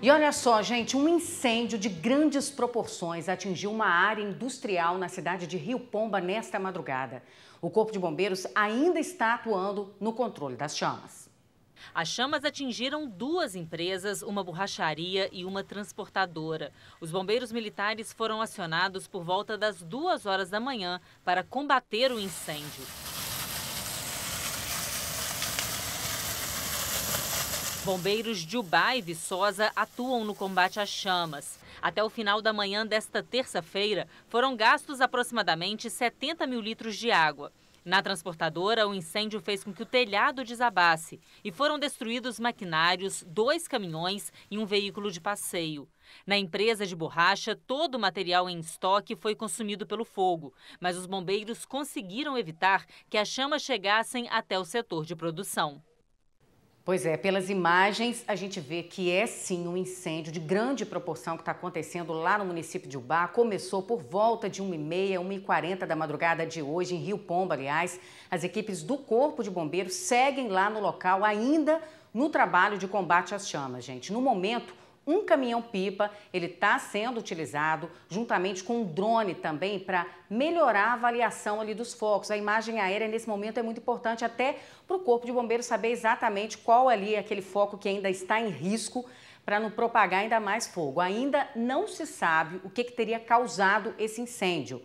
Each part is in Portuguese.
E olha só, gente, um incêndio de grandes proporções atingiu uma área industrial na cidade de Rio Pomba nesta madrugada. O Corpo de Bombeiros ainda está atuando no controle das chamas. As chamas atingiram duas empresas, uma borracharia e uma transportadora. Os bombeiros militares foram acionados por volta das duas horas da manhã para combater o incêndio. Bombeiros de Ubá e Viçosa atuam no combate às chamas. Até o final da manhã desta terça-feira, foram gastos aproximadamente 70 mil litros de água. Na transportadora, o incêndio fez com que o telhado desabasse e foram destruídos maquinários, dois caminhões e um veículo de passeio. Na empresa de borracha, todo o material em estoque foi consumido pelo fogo, mas os bombeiros conseguiram evitar que as chamas chegassem até o setor de produção. Pois é, pelas imagens a gente vê que é sim um incêndio de grande proporção que está acontecendo lá no município de Ubá. Começou por volta de 1h30, 1h40 da madrugada de hoje, em Rio Pomba, aliás. As equipes do Corpo de Bombeiros seguem lá no local, ainda no trabalho de combate às chamas, gente. No momento, um caminhão-pipa, ele está sendo utilizado juntamente com um drone também para melhorar a avaliação ali dos focos. A imagem aérea nesse momento é muito importante até para o corpo de bombeiros saber exatamente qual ali é aquele foco que ainda está em risco para não propagar ainda mais fogo. Ainda não se sabe o que, que teria causado esse incêndio.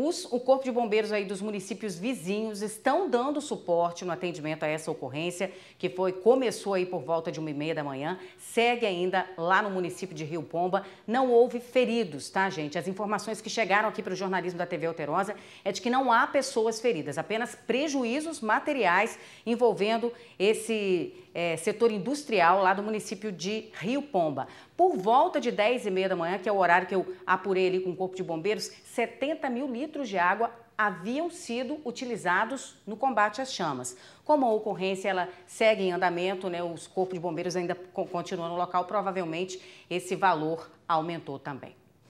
Os, o Corpo de Bombeiros aí dos municípios vizinhos estão dando suporte no atendimento a essa ocorrência, que foi começou aí por volta de uma e meia da manhã, segue ainda lá no município de Rio Pomba. Não houve feridos, tá, gente? As informações que chegaram aqui para o jornalismo da TV Alterosa é de que não há pessoas feridas, apenas prejuízos materiais envolvendo esse é, setor industrial lá do município de Rio Pomba. Por volta de 10 e meia da manhã, que é o horário que eu apurei ali com o Corpo de Bombeiros, 70 mil litros de água haviam sido utilizados no combate às chamas. Como a ocorrência ela segue em andamento, né, os corpos de bombeiros ainda continuam no local, provavelmente esse valor aumentou também.